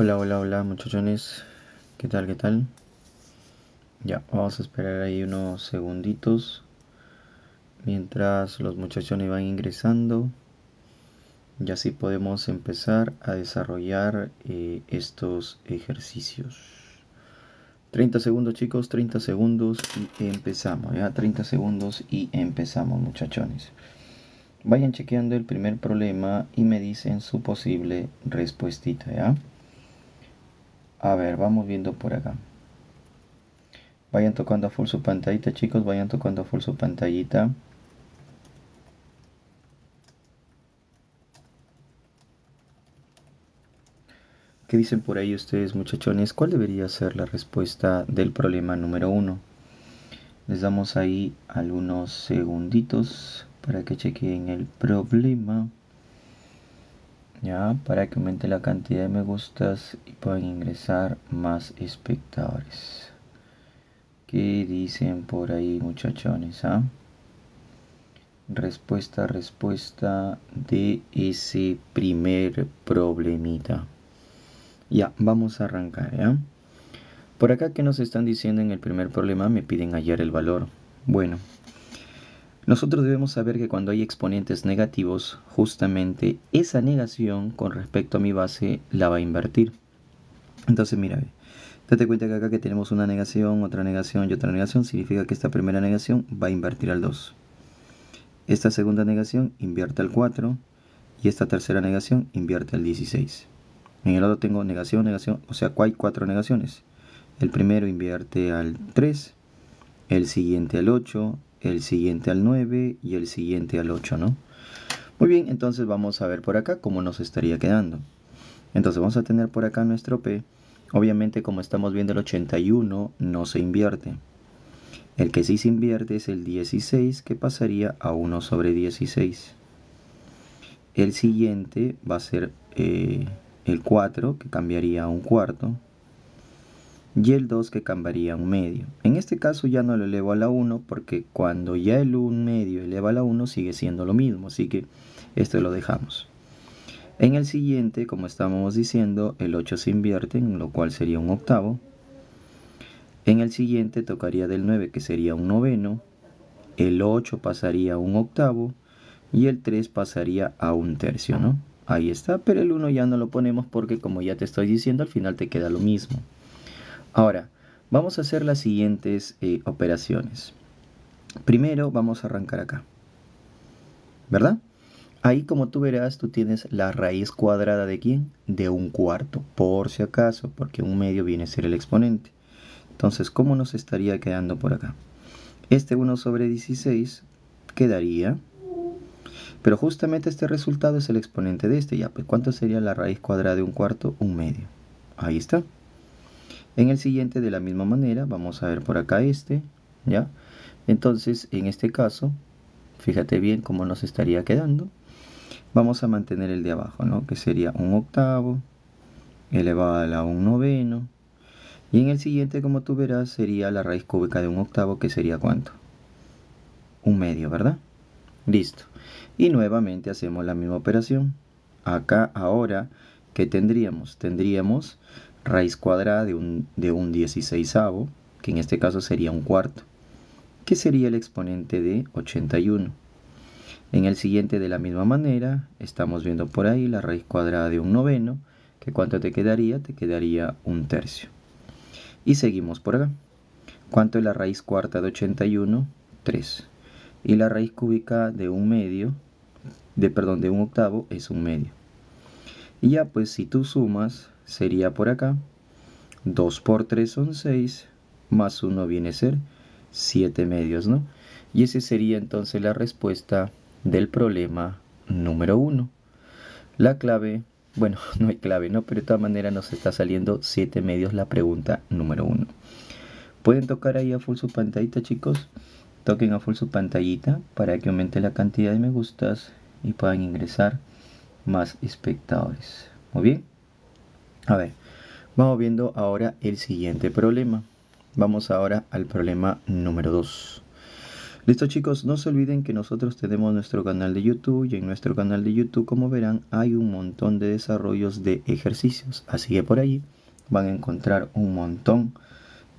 Hola, hola, hola muchachones. ¿Qué tal? ¿Qué tal? Ya, vamos a esperar ahí unos segunditos. Mientras los muchachones van ingresando. Y así podemos empezar a desarrollar eh, estos ejercicios. 30 segundos chicos, 30 segundos y empezamos. Ya, 30 segundos y empezamos muchachones. Vayan chequeando el primer problema y me dicen su posible respuesta, ¿ya? A ver, vamos viendo por acá. Vayan tocando a full su pantallita, chicos. Vayan tocando a full su pantallita. ¿Qué dicen por ahí ustedes, muchachones? ¿Cuál debería ser la respuesta del problema número uno? Les damos ahí algunos segunditos para que chequen el problema ya para que aumente la cantidad de me gustas y puedan ingresar más espectadores ¿Qué dicen por ahí muchachones ah? respuesta respuesta de ese primer problemita ya vamos a arrancar por acá que nos están diciendo en el primer problema me piden hallar el valor bueno nosotros debemos saber que cuando hay exponentes negativos, justamente esa negación con respecto a mi base la va a invertir. Entonces, mira, date cuenta que acá que tenemos una negación, otra negación y otra negación, significa que esta primera negación va a invertir al 2. Esta segunda negación invierte al 4 y esta tercera negación invierte al 16. En el lado tengo negación, negación, o sea, hay cuatro negaciones. El primero invierte al 3, el siguiente al 8, el siguiente al 9 y el siguiente al 8, ¿no? Muy bien, entonces vamos a ver por acá cómo nos estaría quedando. Entonces vamos a tener por acá nuestro P. Obviamente como estamos viendo el 81 no se invierte. El que sí se invierte es el 16 que pasaría a 1 sobre 16. El siguiente va a ser eh, el 4 que cambiaría a un cuarto y el 2 que cambiaría a un medio. En este caso ya no lo elevo a la 1 porque cuando ya el 1 medio eleva a la 1 sigue siendo lo mismo, así que esto lo dejamos. En el siguiente, como estábamos diciendo, el 8 se invierte, en lo cual sería un octavo. En el siguiente tocaría del 9 que sería un noveno, el 8 pasaría a un octavo y el 3 pasaría a un tercio, ¿no? Ahí está, pero el 1 ya no lo ponemos porque como ya te estoy diciendo, al final te queda lo mismo. Ahora, vamos a hacer las siguientes eh, operaciones. Primero vamos a arrancar acá. ¿Verdad? Ahí como tú verás, tú tienes la raíz cuadrada de quién? De un cuarto, por si acaso, porque un medio viene a ser el exponente. Entonces, ¿cómo nos estaría quedando por acá? Este 1 sobre 16 quedaría... Pero justamente este resultado es el exponente de este. Ya, pues, ¿cuánto sería la raíz cuadrada de un cuarto? Un medio. Ahí está. En el siguiente de la misma manera, vamos a ver por acá este, ¿ya? Entonces, en este caso, fíjate bien cómo nos estaría quedando. Vamos a mantener el de abajo, ¿no? Que sería un octavo elevado a un noveno. Y en el siguiente, como tú verás, sería la raíz cúbica de un octavo, que sería cuánto? Un medio, ¿verdad? Listo. Y nuevamente hacemos la misma operación. Acá ahora, ¿qué tendríamos? Tendríamos raíz cuadrada de un, de un que en este caso sería un cuarto, que sería el exponente de 81. En el siguiente de la misma manera, estamos viendo por ahí la raíz cuadrada de un noveno, que cuánto te quedaría, te quedaría un tercio. Y seguimos por acá. ¿Cuánto es la raíz cuarta de 81? 3. Y la raíz cúbica de un medio, de perdón, de un octavo es un medio. Y ya pues si tú sumas sería por acá. 2 por 3 son 6, más 1 viene a ser 7 medios, ¿no? Y esa sería entonces la respuesta del problema número 1. La clave, bueno, no hay clave, ¿no? Pero de todas maneras nos está saliendo 7 medios la pregunta número 1. Pueden tocar ahí a full su pantallita, chicos. Toquen a full su pantallita para que aumente la cantidad de me gustas y puedan ingresar más espectadores. Muy bien. A ver, vamos viendo ahora el siguiente problema. Vamos ahora al problema número 2. Listo chicos, no se olviden que nosotros tenemos nuestro canal de YouTube y en nuestro canal de YouTube, como verán, hay un montón de desarrollos de ejercicios. Así que por ahí van a encontrar un montón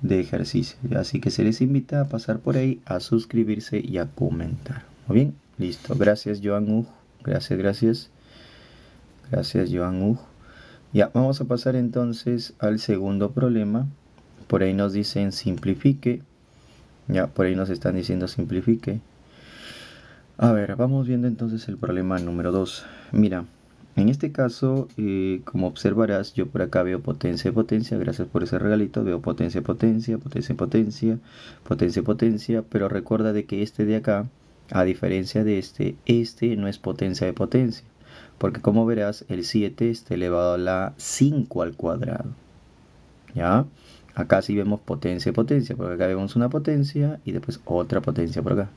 de ejercicios. Así que se les invita a pasar por ahí, a suscribirse y a comentar. Muy bien, listo. Gracias Joan Uj. Gracias, gracias. Gracias Joan Uj. Ya, vamos a pasar entonces al segundo problema. Por ahí nos dicen simplifique. Ya, por ahí nos están diciendo simplifique. A ver, vamos viendo entonces el problema número 2. Mira, en este caso, eh, como observarás, yo por acá veo potencia, potencia, gracias por ese regalito, veo potencia, potencia, potencia, potencia, potencia, potencia, pero recuerda de que este de acá, a diferencia de este, este no es potencia de potencia porque como verás el 7 está elevado a la 5 al cuadrado. ¿Ya? Acá sí vemos potencia y potencia, porque acá vemos una potencia y después otra potencia por acá.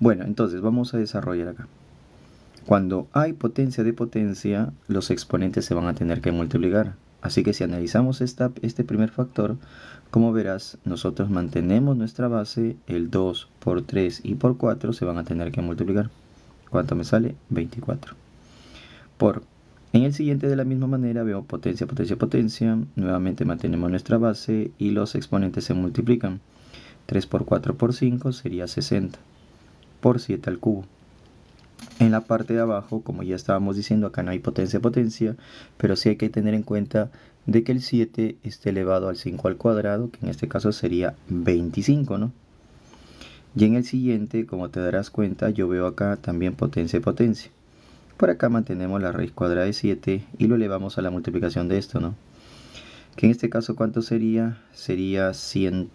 Bueno, entonces vamos a desarrollar acá. Cuando hay potencia de potencia, los exponentes se van a tener que multiplicar. Así que si analizamos esta, este primer factor, como verás, nosotros mantenemos nuestra base, el 2 por 3 y por 4 se van a tener que multiplicar. ¿Cuánto me sale? 24. En el siguiente de la misma manera veo potencia, potencia, potencia. Nuevamente mantenemos nuestra base y los exponentes se multiplican. 3 por 4 por 5 sería 60 por 7 al cubo. En la parte de abajo, como ya estábamos diciendo, acá no hay potencia, potencia, pero sí hay que tener en cuenta de que el 7 esté elevado al 5 al cuadrado, que en este caso sería 25, ¿no? Y en el siguiente, como te darás cuenta, yo veo acá también potencia potencia. Por acá mantenemos la raíz cuadrada de 7 y lo elevamos a la multiplicación de esto, ¿no? Que en este caso, ¿cuánto sería? Sería 100,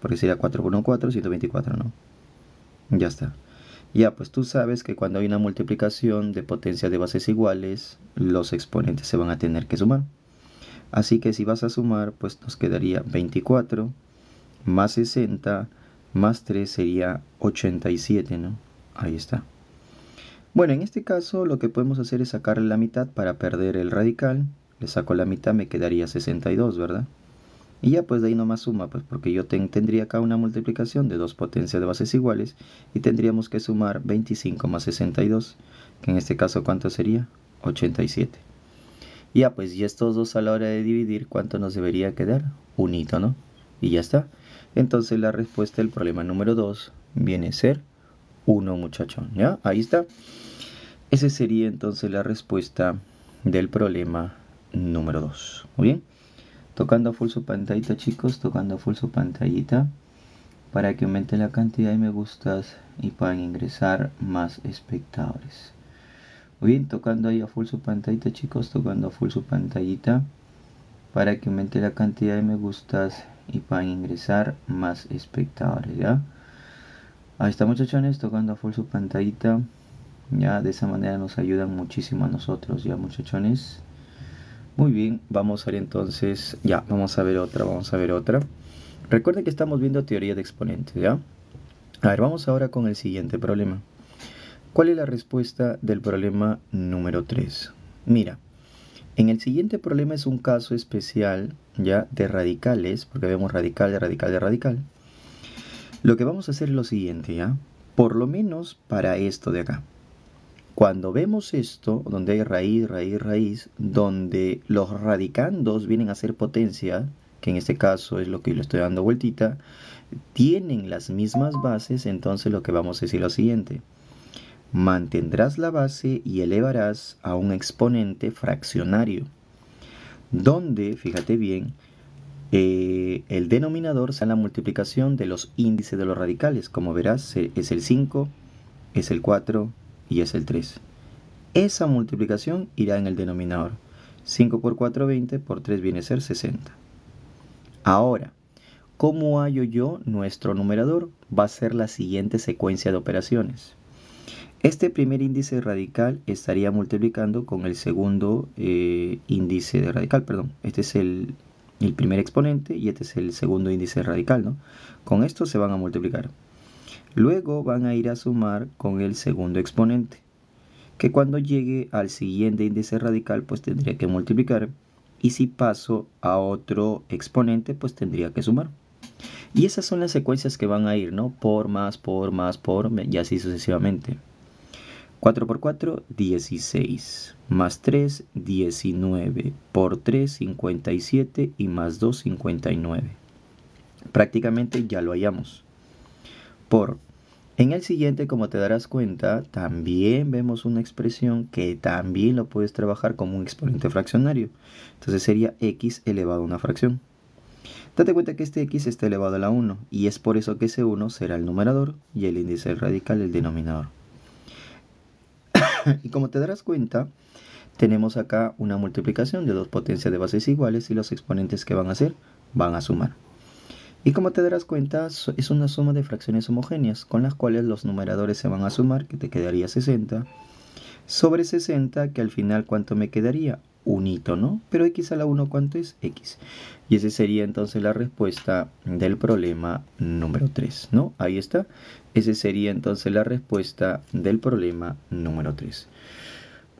porque sería 4 por 1, 4, 124, ¿no? Ya está. Ya, pues tú sabes que cuando hay una multiplicación de potencias de bases iguales, los exponentes se van a tener que sumar. Así que si vas a sumar, pues nos quedaría 24 más 60 más 3 sería 87, ¿no? Ahí está. Bueno, en este caso lo que podemos hacer es sacarle la mitad para perder el radical. Le saco la mitad, me quedaría 62, ¿verdad? Y ya pues de ahí nomás suma, pues porque yo tendría acá una multiplicación de dos potencias de bases iguales y tendríamos que sumar 25 más 62, que en este caso ¿cuánto sería? 87. ya pues, y estos dos a la hora de dividir, ¿cuánto nos debería quedar? Unito, ¿no? Y ya está. Entonces la respuesta del problema número 2 viene a ser 1, muchachón, ¿ya? Ahí está. Esa sería entonces la respuesta del problema número 2. Muy bien. Tocando full su pantallita, chicos. Tocando full su pantallita. Para que aumente la cantidad de me gustas y puedan ingresar más espectadores. Muy bien, tocando ahí a full su pantallita, chicos. Tocando a full su pantallita. Para que aumente la cantidad de me gustas y puedan ingresar más espectadores. ¿ya? Ahí está, muchachones. Tocando a full su pantallita ya de esa manera nos ayudan muchísimo a nosotros ya muchachones muy bien vamos a ver entonces ya vamos a ver otra vamos a ver otra recuerden que estamos viendo teoría de exponentes ya a ver vamos ahora con el siguiente problema cuál es la respuesta del problema número 3 mira en el siguiente problema es un caso especial ya de radicales porque vemos radical de radical de radical lo que vamos a hacer es lo siguiente ya por lo menos para esto de acá cuando vemos esto, donde hay raíz, raíz, raíz, donde los radicandos vienen a ser potencia, que en este caso es lo que yo le estoy dando vueltita, tienen las mismas bases, entonces lo que vamos a decir es lo siguiente. Mantendrás la base y elevarás a un exponente fraccionario, donde, fíjate bien, eh, el denominador sea la multiplicación de los índices de los radicales. Como verás, eh, es el 5, es el 4, y es el 3. Esa multiplicación irá en el denominador. 5 por 4, 20, por 3 viene a ser 60. Ahora, ¿cómo hallo yo nuestro numerador? Va a ser la siguiente secuencia de operaciones. Este primer índice radical estaría multiplicando con el segundo eh, índice de radical, perdón. Este es el, el primer exponente y este es el segundo índice radical, ¿no? Con esto se van a multiplicar. Luego van a ir a sumar con el segundo exponente, que cuando llegue al siguiente índice radical pues tendría que multiplicar y si paso a otro exponente pues tendría que sumar. Y esas son las secuencias que van a ir, ¿no? Por más, por más, por y así sucesivamente. 4 por 4, 16. Más 3, 19. Por 3, 57. Y más 2, 59. Prácticamente ya lo hallamos por. En el siguiente, como te darás cuenta, también vemos una expresión que también lo puedes trabajar como un exponente fraccionario. Entonces sería x elevado a una fracción. Date cuenta que este x está elevado a la 1 y es por eso que ese 1 será el numerador y el índice radical el denominador. y como te darás cuenta, tenemos acá una multiplicación de dos potencias de bases iguales y los exponentes que van a ser van a sumar. Y como te darás cuenta, es una suma de fracciones homogéneas, con las cuales los numeradores se van a sumar, que te quedaría 60, sobre 60, que al final cuánto me quedaría? Un hito, ¿no? Pero x a la 1, ¿cuánto es? x. Y esa sería entonces la respuesta del problema número 3, ¿no? Ahí está. Esa sería entonces la respuesta del problema número 3.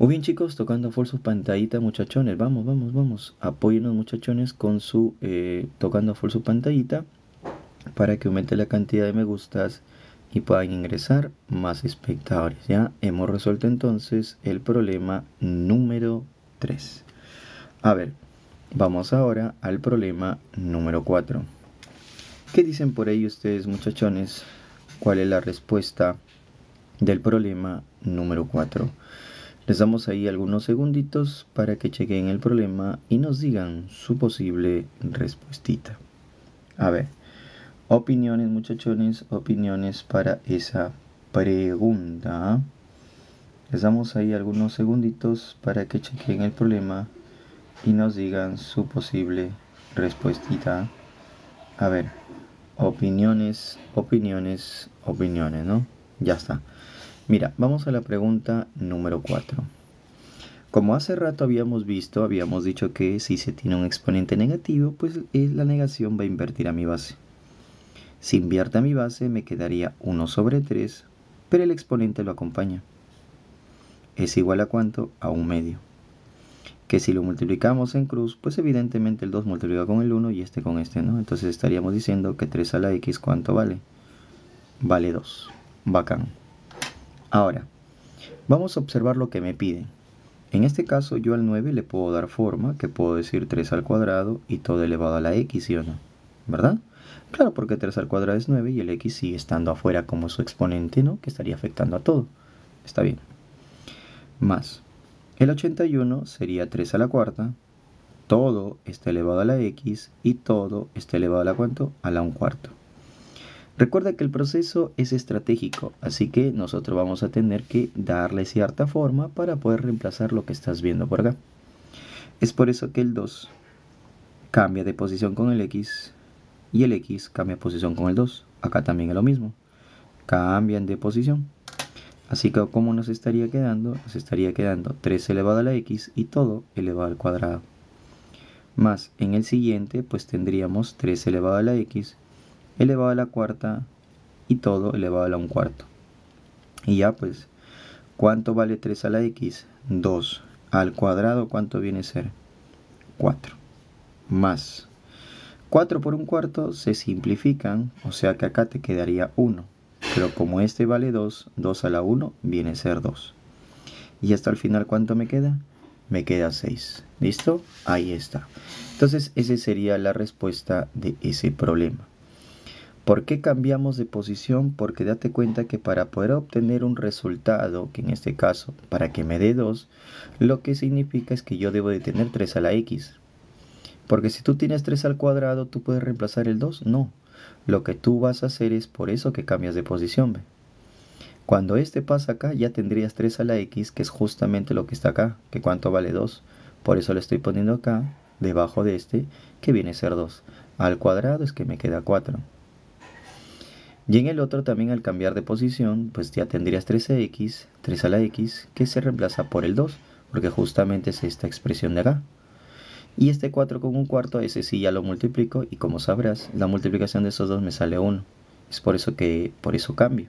Muy bien chicos, tocando full sus pantallitas muchachones, vamos, vamos, vamos, apóyennos muchachones con su, eh, tocando full su pantallita para que aumente la cantidad de me gustas y puedan ingresar más espectadores, ya hemos resuelto entonces el problema número 3. A ver, vamos ahora al problema número 4. ¿Qué dicen por ahí ustedes muchachones? ¿Cuál es la respuesta del problema número 4? Les damos ahí algunos segunditos para que chequen el problema y nos digan su posible respuestita. A ver, opiniones muchachones, opiniones para esa pregunta. Les damos ahí algunos segunditos para que chequen el problema y nos digan su posible respuestita. A ver, opiniones, opiniones, opiniones, ¿no? Ya está. Mira, vamos a la pregunta número 4. Como hace rato habíamos visto, habíamos dicho que si se tiene un exponente negativo, pues eh, la negación va a invertir a mi base. Si invierte a mi base, me quedaría 1 sobre 3, pero el exponente lo acompaña. ¿Es igual a cuánto? A un medio. Que si lo multiplicamos en cruz, pues evidentemente el 2 multiplica con el 1 y este con este, ¿no? Entonces estaríamos diciendo que 3 a la x, ¿cuánto vale? Vale 2. Bacán. Ahora, vamos a observar lo que me piden. En este caso yo al 9 le puedo dar forma, que puedo decir 3 al cuadrado y todo elevado a la x, ¿sí o no? ¿Verdad? Claro, porque 3 al cuadrado es 9 y el x sigue estando afuera como su exponente, ¿no? Que estaría afectando a todo. Está bien. Más. El 81 sería 3 a la cuarta, todo está elevado a la x y todo está elevado a la cuánto? A la 1 cuarto. Recuerda que el proceso es estratégico, así que nosotros vamos a tener que darle cierta forma para poder reemplazar lo que estás viendo por acá. Es por eso que el 2 cambia de posición con el X y el X cambia de posición con el 2. Acá también es lo mismo. Cambian de posición. Así que ¿cómo nos estaría quedando, nos estaría quedando 3 elevado a la x y todo elevado al cuadrado. Más en el siguiente, pues tendríamos 3 elevado a la x elevado a la cuarta y todo elevado a la un cuarto. Y ya pues, ¿cuánto vale 3 a la x? 2 al cuadrado, ¿cuánto viene a ser? 4 más 4 por un cuarto se simplifican, o sea que acá te quedaría 1. Pero como este vale 2, 2 a la 1 viene a ser 2. Y hasta el final, ¿cuánto me queda? Me queda 6. ¿Listo? Ahí está. Entonces, esa sería la respuesta de ese problema. ¿Por qué cambiamos de posición? Porque date cuenta que para poder obtener un resultado, que en este caso, para que me dé 2, lo que significa es que yo debo de tener 3 a la x. Porque si tú tienes 3 al cuadrado, ¿tú puedes reemplazar el 2? No. Lo que tú vas a hacer es por eso que cambias de posición. Cuando este pasa acá, ya tendrías 3 a la x, que es justamente lo que está acá, que cuánto vale 2. Por eso lo estoy poniendo acá, debajo de este, que viene a ser 2. Al cuadrado es que me queda 4. Y en el otro también al cambiar de posición, pues ya tendrías 3x, 3 a la x, que se reemplaza por el 2, porque justamente es esta expresión de acá. Y este 4 con un cuarto, ese sí ya lo multiplico y como sabrás, la multiplicación de esos dos me sale 1. Es por eso que, por eso cambio.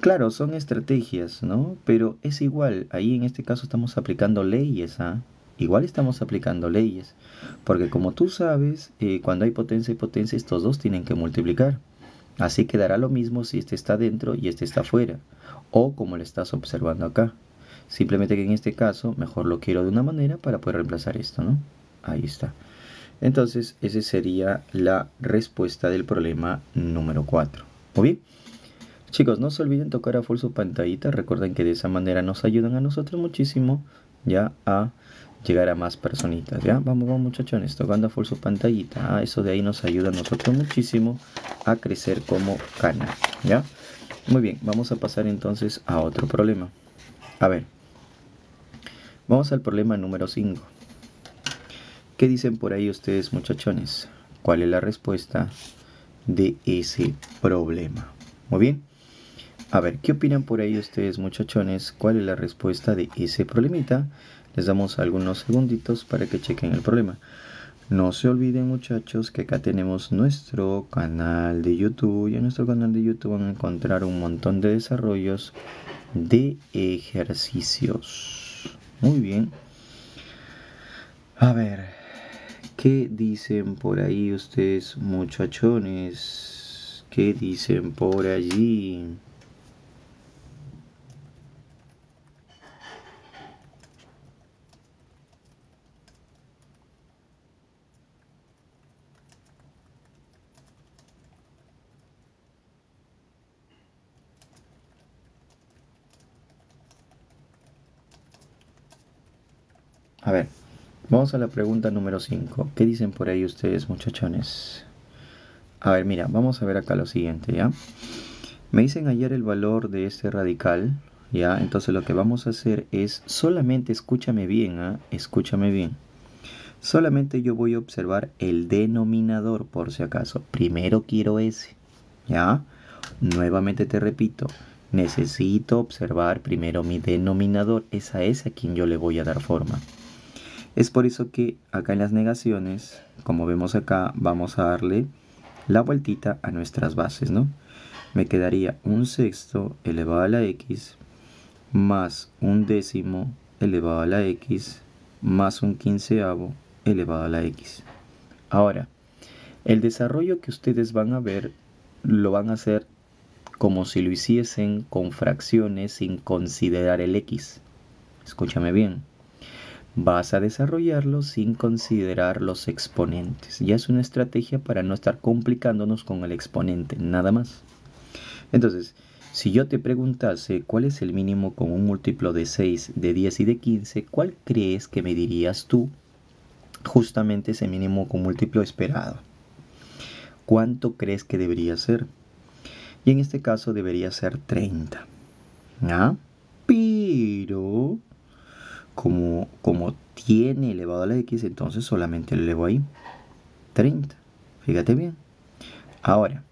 Claro, son estrategias, ¿no? Pero es igual, ahí en este caso estamos aplicando leyes, ¿ah? igual estamos aplicando leyes, porque como tú sabes, eh, cuando hay potencia y potencia, estos dos tienen que multiplicar. Así quedará lo mismo si este está dentro y este está fuera, o como lo estás observando acá. Simplemente que en este caso, mejor lo quiero de una manera para poder reemplazar esto, ¿no? Ahí está. Entonces, esa sería la respuesta del problema número 4. ¿Muy bien? Chicos, no se olviden tocar a full su pantallita. Recuerden que de esa manera nos ayudan a nosotros muchísimo ya a llegar a más personitas, ¿ya? Vamos, vamos muchachones, tocando a full su pantallita, ¿ah? eso de ahí nos ayuda a nosotros muchísimo a crecer como canal, ¿ya? Muy bien, vamos a pasar entonces a otro problema. A ver, vamos al problema número 5. ¿Qué dicen por ahí ustedes muchachones? ¿Cuál es la respuesta de ese problema? Muy bien. A ver, ¿qué opinan por ahí ustedes muchachones? ¿Cuál es la respuesta de ese problemita? Les damos algunos segunditos para que chequen el problema. No se olviden muchachos que acá tenemos nuestro canal de YouTube y en nuestro canal de YouTube van a encontrar un montón de desarrollos de ejercicios. Muy bien. A ver, ¿qué dicen por ahí ustedes muchachones? ¿Qué dicen por allí? A ver, vamos a la pregunta número 5. ¿Qué dicen por ahí ustedes, muchachones? A ver, mira, vamos a ver acá lo siguiente, ¿ya? Me dicen ayer el valor de este radical, ¿ya? Entonces lo que vamos a hacer es, solamente escúchame bien, ¿ah? Escúchame bien. Solamente yo voy a observar el denominador, por si acaso. Primero quiero ese, ¿ya? Nuevamente te repito, necesito observar primero mi denominador. Es a ese a quien yo le voy a dar forma. Es por eso que acá en las negaciones, como vemos acá, vamos a darle la vueltita a nuestras bases, ¿no? Me quedaría un sexto elevado a la x más un décimo elevado a la x más un quinceavo elevado a la x. Ahora, el desarrollo que ustedes van a ver lo van a hacer como si lo hiciesen con fracciones sin considerar el x. Escúchame bien vas a desarrollarlo sin considerar los exponentes. Ya es una estrategia para no estar complicándonos con el exponente, nada más. Entonces, si yo te preguntase cuál es el mínimo con un múltiplo de 6, de 10 y de 15, ¿cuál crees que me dirías tú? Justamente ese mínimo con múltiplo esperado. ¿Cuánto crees que debería ser? Y en este caso debería ser 30. ¿Ah? Pero como, como tiene elevado a la x, entonces solamente le elevo ahí. 30. Fíjate bien. Ahora,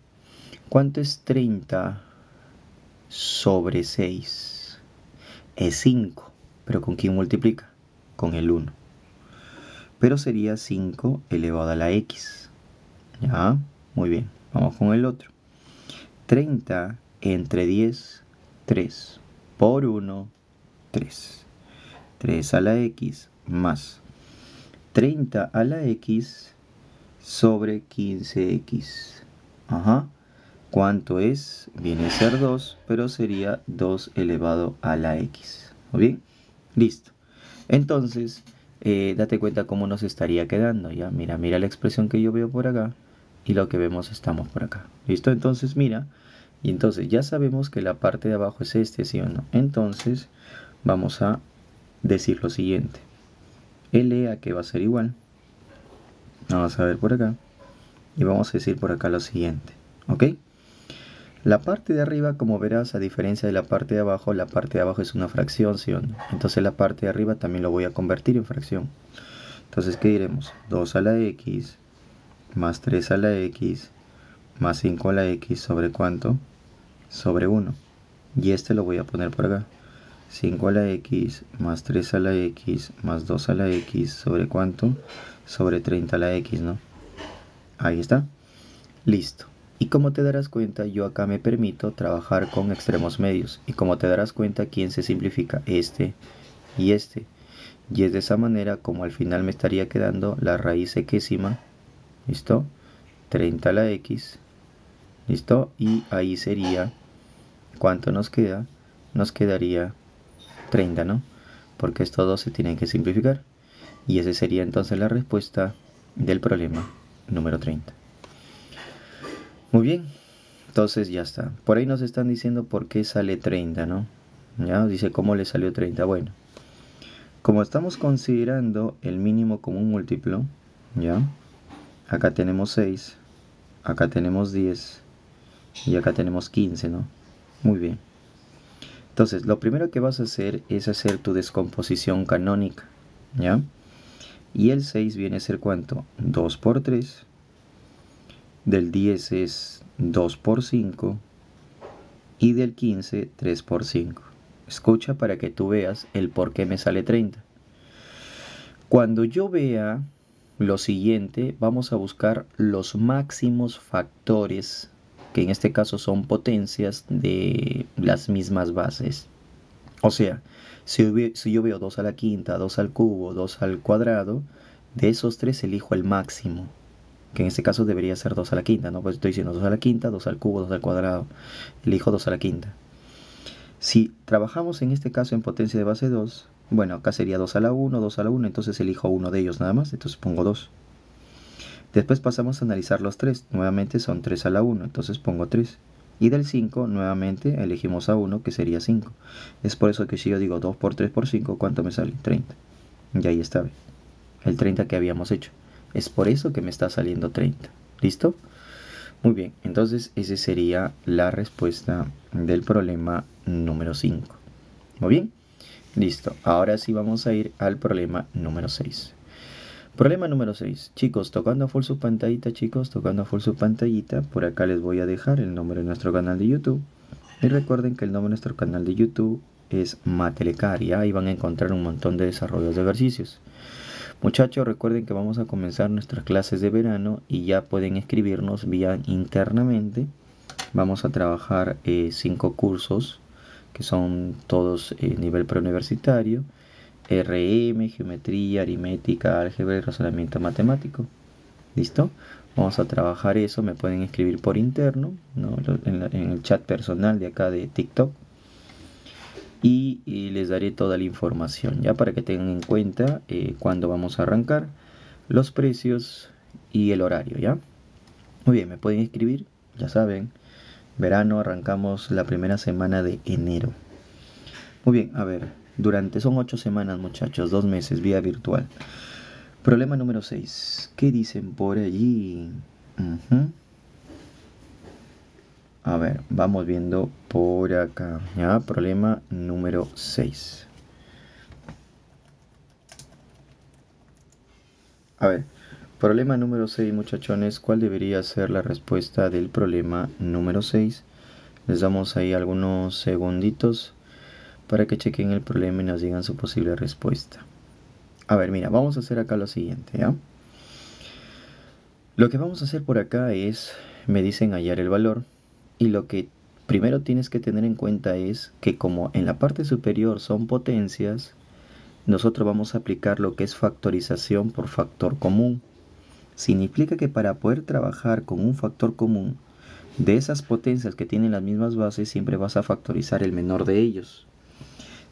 ¿cuánto es 30 sobre 6? Es 5. ¿Pero con quién multiplica? Con el 1. Pero sería 5 elevado a la x. ¿Ya? Muy bien. Vamos con el otro. 30 entre 10, 3. Por 1, 3. 3 a la x más 30 a la x sobre 15x. Ajá. ¿Cuánto es? Viene a ser 2, pero sería 2 elevado a la x. ¿O bien? Listo. Entonces, eh, date cuenta cómo nos estaría quedando, ¿ya? Mira, mira la expresión que yo veo por acá y lo que vemos estamos por acá. ¿Listo? Entonces, mira. Y entonces ya sabemos que la parte de abajo es este, ¿sí o no? Entonces, vamos a decir lo siguiente. L e que va a ser igual. Vamos a ver por acá. Y vamos a decir por acá lo siguiente. ¿Ok? La parte de arriba, como verás, a diferencia de la parte de abajo, la parte de abajo es una fracción, Entonces la parte de arriba también lo voy a convertir en fracción. Entonces, ¿qué diremos? 2 a la x más 3 a la x más 5 a la x sobre cuánto? Sobre 1. Y este lo voy a poner por acá. 5 a la x más 3 a la x más 2 a la x sobre cuánto? Sobre 30 a la x, ¿no? Ahí está. Listo. Y como te darás cuenta, yo acá me permito trabajar con extremos medios. Y como te darás cuenta, ¿quién se simplifica? Este y este. Y es de esa manera como al final me estaría quedando la raíz equésima, ¿listo? 30 a la x, ¿listo? Y ahí sería, ¿cuánto nos queda? Nos quedaría 30, ¿no? Porque estos dos se tienen que simplificar. Y esa sería entonces la respuesta del problema número 30. Muy bien, entonces ya está. Por ahí nos están diciendo por qué sale 30, ¿no? Ya dice cómo le salió 30. Bueno, como estamos considerando el mínimo como un múltiplo, ¿ya? Acá tenemos 6, acá tenemos 10 y acá tenemos 15, ¿no? Muy bien. Entonces, lo primero que vas a hacer es hacer tu descomposición canónica, ¿ya? Y el 6 viene a ser cuánto? 2 por 3. Del 10 es 2 por 5. Y del 15, 3 por 5. Escucha para que tú veas el por qué me sale 30. Cuando yo vea lo siguiente, vamos a buscar los máximos factores que en este caso son potencias de las mismas bases. O sea, si, yo veo, 2 a la quinta, 2 al cubo, 2 al cuadrado, de esos tres elijo el máximo, que en este caso debería ser 2 a la quinta, ¿no? Pues estoy diciendo 2 a la quinta, 2 al cubo, 2 al cuadrado, elijo 2 a la quinta. Si trabajamos en este caso en potencia de base 2, bueno, acá sería 2 a la 1, 2 a la 1, entonces elijo uno de ellos nada más, entonces pongo 2. Después pasamos a analizar los 3. Nuevamente son 3 a la 1, entonces pongo 3. Y del 5, nuevamente elegimos a 1, que sería 5. Es por eso que si yo digo 2 por 3 por 5, ¿cuánto me sale? 30. Y ahí está, el 30 que habíamos hecho. Es por eso que me está saliendo 30. ¿Listo? Muy bien, entonces esa sería la respuesta del problema número 5. Muy bien, listo. Ahora sí vamos a ir al problema número 6. Problema número 6. Chicos, tocando a full su pantallita, chicos, tocando a full su pantallita. Por acá les voy a dejar el nombre de nuestro canal de YouTube. Y recuerden que el nombre de nuestro canal de YouTube es Matelecaria Y van a encontrar un montón de desarrollos de ejercicios. Muchachos, recuerden que vamos a comenzar nuestras clases de verano y ya pueden escribirnos vía internamente. Vamos a trabajar 5 eh, cursos que son todos eh, nivel preuniversitario RM, geometría, aritmética, álgebra y razonamiento matemático. ¿Listo? Vamos a trabajar eso, me pueden escribir por interno, ¿no? en, el chat personal de acá de TikTok. Y, les daré toda la información, ya para que tengan en cuenta cuando eh, cuándo vamos a arrancar, los precios y el horario, ¿ya? Muy bien, me pueden escribir, ya saben, verano arrancamos la primera semana de enero. Muy bien, a ver, durante, son ocho semanas muchachos, dos meses, vía virtual. Problema número 6. ¿Qué dicen por allí? A ver, vamos viendo por acá. ¿ya? Problema número 6. A ver, problema número 6 muchachones. ¿Cuál debería ser la respuesta del problema número 6? Les damos ahí algunos segunditos para que chequen el problema y nos digan su posible respuesta. A ver, mira, vamos a hacer acá lo siguiente, Lo que vamos a hacer por acá es, me dicen hallar el valor y lo que primero tienes que tener en cuenta es que como en la parte superior son potencias, nosotros vamos a aplicar lo que es factorización por factor común. Significa que para poder trabajar con un factor común, de esas potencias que tienen las mismas bases, siempre vas a factorizar el menor de ellos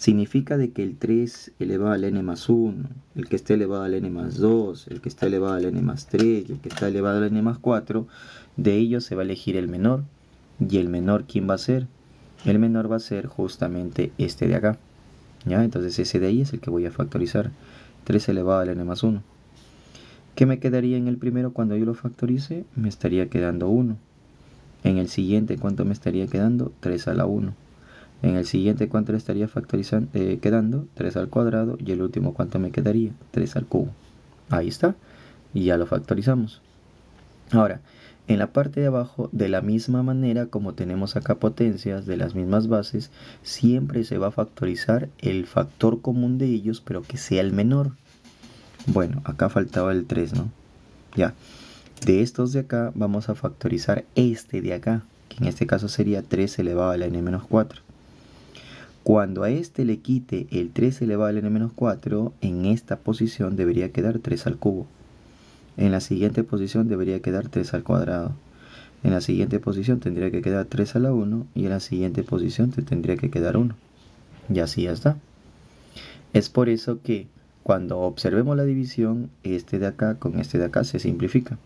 significa de que el 3 elevado al n más 1, el que esté elevado al n más 2, el que está elevado al n más 3 el que está elevado al n más 4, de ellos se va a elegir el menor. ¿Y el menor quién va a ser? El menor va a ser justamente este de acá. ¿ya? Entonces ese de ahí es el que voy a factorizar. 3 elevado al n más 1. ¿Qué me quedaría en el primero cuando yo lo factorice? Me estaría quedando 1. En el siguiente, ¿cuánto me estaría quedando? 3 a la 1. En el siguiente, ¿cuánto le estaría factorizando, eh, quedando? 3 al cuadrado. Y el último, ¿cuánto me quedaría? 3 al cubo. Ahí está. Y ya lo factorizamos. Ahora, en la parte de abajo, de la misma manera como tenemos acá potencias de las mismas bases, siempre se va a factorizar el factor común de ellos, pero que sea el menor. Bueno, acá faltaba el 3, ¿no? Ya. De estos de acá vamos a factorizar este de acá, que en este caso sería 3 elevado a la n-4. Cuando a este le quite el 3 elevado al n menos 4, en esta posición debería quedar 3 al cubo. En la siguiente posición debería quedar 3 al cuadrado. En la siguiente posición tendría que quedar 3 a la 1 y en la siguiente posición te tendría que quedar 1. Y así ya está. Es por eso que cuando observemos la división, este de acá con este de acá se simplifica.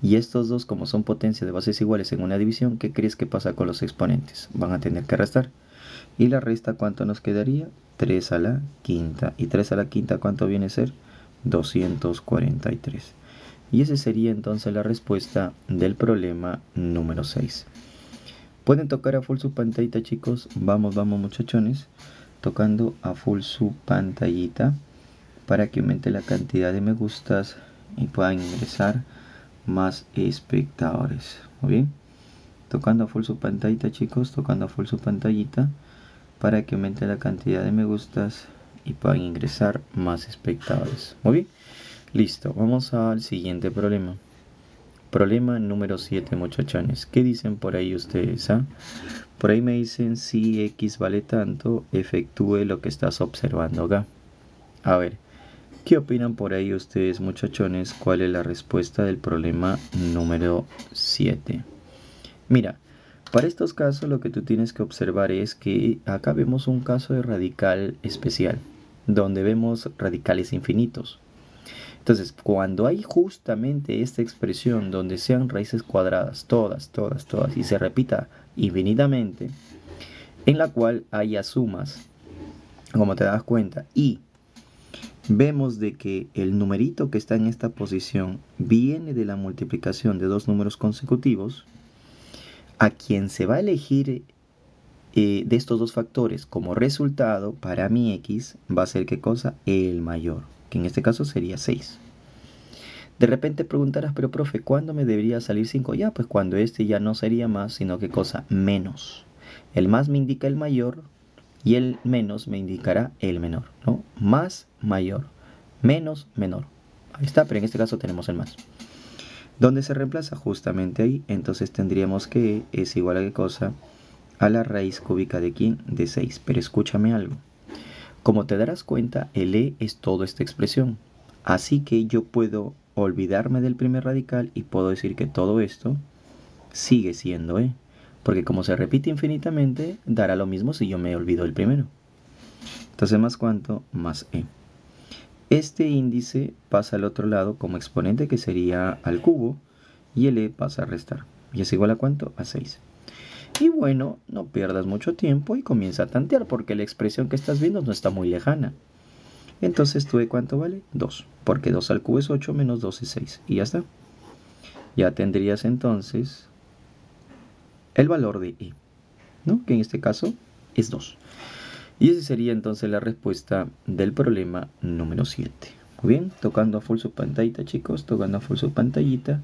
Y estos dos, como son potencias de bases iguales en una división, ¿qué crees que pasa con los exponentes? Van a tener que restar y la resta cuánto nos quedaría 3 a la quinta y 3 a la quinta cuánto viene a ser 243 y esa sería entonces la respuesta del problema número 6 pueden tocar a full su pantallita chicos vamos vamos muchachones tocando a full su pantallita para que aumente la cantidad de me gustas y puedan ingresar más espectadores muy bien tocando a full su pantallita chicos tocando a full su pantallita para que aumente la cantidad de me gustas y puedan ingresar más espectadores. Muy bien, listo, vamos al siguiente problema. Problema número 7 muchachones, ¿qué dicen por ahí ustedes? Ah? Por ahí me dicen si X vale tanto, efectúe lo que estás observando acá. A ver, ¿qué opinan por ahí ustedes muchachones? ¿Cuál es la respuesta del problema número 7? Mira, para estos casos lo que tú tienes que observar es que acá vemos un caso de radical especial, donde vemos radicales infinitos. Entonces, cuando hay justamente esta expresión donde sean raíces cuadradas, todas, todas, todas, y se repita infinitamente, en la cual haya sumas, como te das cuenta, y vemos de que el numerito que está en esta posición viene de la multiplicación de dos números consecutivos, a quien se va a elegir eh, de estos dos factores como resultado para mi x va a ser qué cosa? El mayor, que en este caso sería 6. De repente preguntarás, pero profe, ¿cuándo me debería salir 5? Ya, pues cuando este ya no sería más, sino qué cosa? Menos. El más me indica el mayor y el menos me indicará el menor, ¿no? Más mayor, menos menor. Ahí está, pero en este caso tenemos el más donde se reemplaza justamente ahí. Entonces tendríamos que e es igual a qué cosa a la raíz cúbica de quién de 6. Pero escúchame algo. Como te darás cuenta, el e es toda esta expresión. Así que yo puedo olvidarme del primer radical y puedo decir que todo esto sigue siendo e. Porque como se repite infinitamente, dará lo mismo si yo me olvido el primero. Entonces más cuánto más e. Este índice pasa al otro lado como exponente que sería al cubo y el e pasa a restar. ¿Y es igual a cuánto? A 6. Y bueno, no pierdas mucho tiempo y comienza a tantear porque la expresión que estás viendo no está muy lejana. Entonces tú de cuánto vale? 2, porque 2 al cubo es 8 menos 2 es 6 y ya está. Ya tendrías entonces el valor de e, ¿no? que en este caso es 2. Y esa sería entonces la respuesta del problema número 7. Muy bien, tocando a full pantallita, chicos, tocando a full pantallita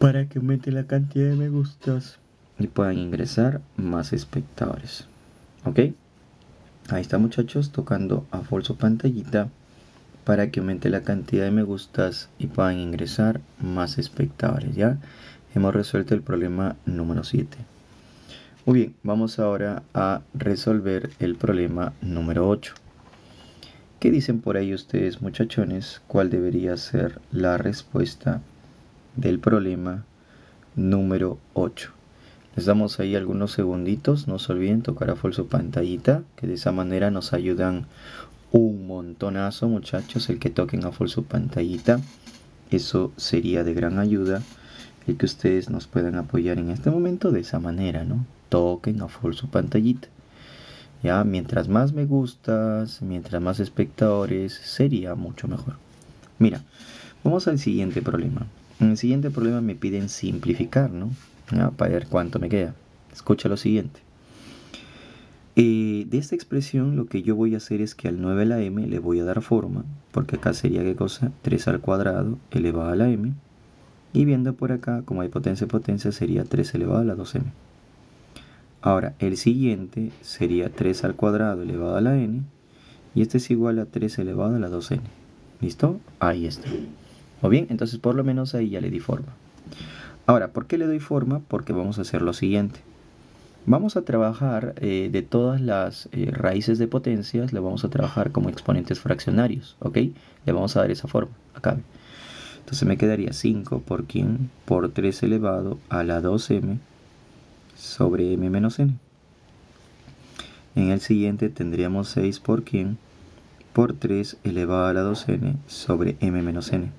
para que aumente la cantidad de me gustas y puedan ingresar más espectadores. ¿Ok? Ahí está, muchachos, tocando a full pantallita para que aumente la cantidad de me gustas y puedan ingresar más espectadores. Ya hemos resuelto el problema número 7. Muy bien, vamos ahora a resolver el problema número 8. ¿Qué dicen por ahí ustedes muchachones? ¿Cuál debería ser la respuesta del problema número 8? Les damos ahí algunos segunditos, no se olviden tocar a full su pantallita, que de esa manera nos ayudan un montonazo muchachos, el que toquen a full su pantallita, eso sería de gran ayuda, el que ustedes nos puedan apoyar en este momento de esa manera, ¿no? toquen a full su pantallita. Ya, mientras más me gustas, mientras más espectadores, sería mucho mejor. Mira, vamos al siguiente problema. En el siguiente problema me piden simplificar, ¿no? Ya, para ver cuánto me queda. Escucha lo siguiente. Eh, de esta expresión lo que yo voy a hacer es que al 9 a la m le voy a dar forma, porque acá sería qué cosa, 3 al cuadrado elevado a la m, y viendo por acá, como hay potencia potencia, sería 3 elevado a la 2m. Ahora, el siguiente sería 3 al cuadrado elevado a la n, y este es igual a 3 elevado a la 2n. ¿Listo? Ahí está. Muy bien? Entonces por lo menos ahí ya le di forma. Ahora, ¿por qué le doy forma? Porque vamos a hacer lo siguiente. Vamos a trabajar eh, de todas las eh, raíces de potencias, le vamos a trabajar como exponentes fraccionarios, ¿ok? Le vamos a dar esa forma, acá. Entonces me quedaría 5 por quién por 3 elevado a la 2m sobre m menos n. En el siguiente tendríamos 6 por quién por 3 elevado a la 2n sobre m menos n.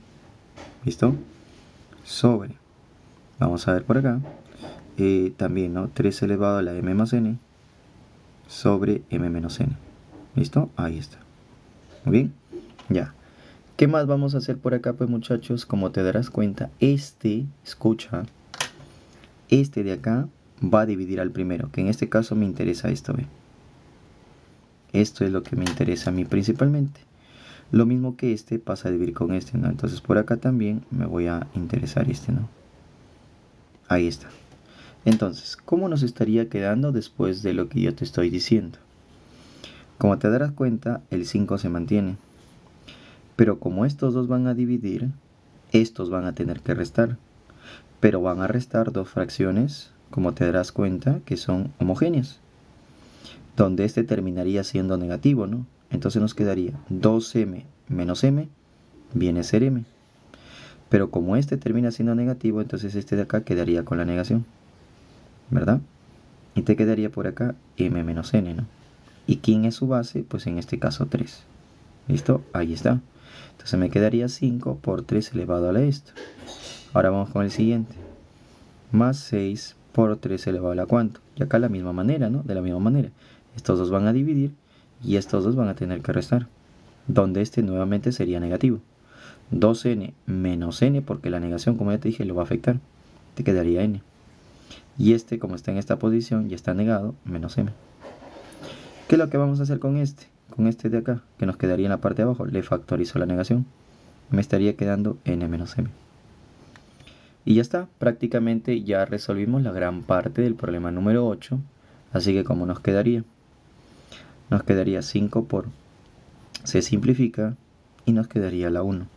¿Listo? Sobre. Vamos a ver por acá. Eh, también, ¿no? 3 elevado a la m más n sobre m menos n. ¿Listo? Ahí está. Muy bien. Ya. ¿Qué más vamos a hacer por acá, pues muchachos? Como te darás cuenta, este, escucha, este de acá va a dividir al primero, que en este caso me interesa esto ¿ve? Esto es lo que me interesa a mí principalmente. Lo mismo que este pasa a dividir con este, ¿no? Entonces por acá también me voy a interesar este, ¿no? Ahí está. Entonces, ¿cómo nos estaría quedando después de lo que yo te estoy diciendo? Como te darás cuenta, el 5 se mantiene. Pero como estos dos van a dividir, estos van a tener que restar. Pero van a restar dos fracciones como te darás cuenta, que son homogéneas, donde este terminaría siendo negativo, ¿no? Entonces nos quedaría 2m menos m viene a ser m. Pero como este termina siendo negativo, entonces este de acá quedaría con la negación, ¿verdad? Y te quedaría por acá m menos n, ¿no? ¿Y quién es su base? Pues en este caso 3. ¿Listo? Ahí está. Entonces me quedaría 5 por 3 elevado a la esto. Ahora vamos con el siguiente. Más 6 por 3 elevado a la cuánto. Y acá la misma manera, ¿no? De la misma manera. Estos dos van a dividir y estos dos van a tener que restar. Donde este nuevamente sería negativo. 2n menos n, porque la negación, como ya te dije, lo va a afectar. Te quedaría n. Y este, como está en esta posición, ya está negado, menos m. ¿Qué es lo que vamos a hacer con este? Con este de acá, que nos quedaría en la parte de abajo, le factorizo la negación. Me estaría quedando n menos m. Y ya está, prácticamente ya resolvimos la gran parte del problema número 8. Así que como nos quedaría, nos quedaría 5 por... Se simplifica y nos quedaría la 1.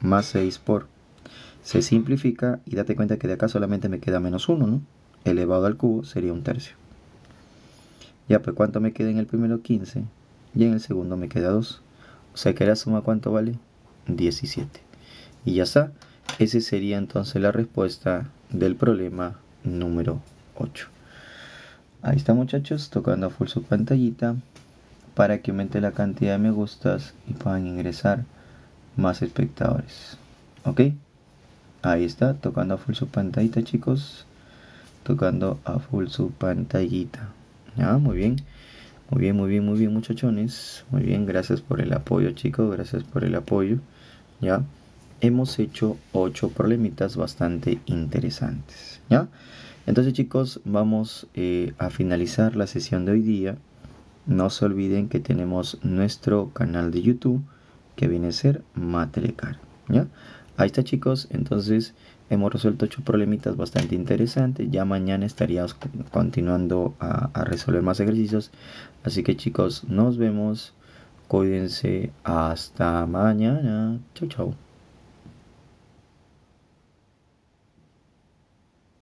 Más 6 por... Se simplifica y date cuenta que de acá solamente me queda menos 1, ¿no? Elevado al cubo sería un tercio. Ya, pues ¿cuánto me queda en el primero? 15. Y en el segundo me queda 2. O sea que la suma cuánto vale? 17. Y ya está. Ese sería entonces la respuesta del problema número 8. Ahí está muchachos, tocando a full su pantallita para que aumente la cantidad de me gustas y puedan ingresar más espectadores. ¿Ok? Ahí está, tocando a full su pantallita chicos. Tocando a full su pantallita. Ya, ah, muy bien. Muy bien, muy bien, muy bien muchachones. Muy bien, gracias por el apoyo chicos, gracias por el apoyo. Ya hemos hecho ocho problemitas bastante interesantes. ¿ya? Entonces chicos, vamos eh, a finalizar la sesión de hoy día. No se olviden que tenemos nuestro canal de YouTube que viene a ser Matelecar. ¿ya? Ahí está chicos, entonces hemos resuelto ocho problemitas bastante interesantes. Ya mañana estaríamos continuando a, a resolver más ejercicios. Así que chicos, nos vemos. Cuídense. Hasta mañana. Chau, chau.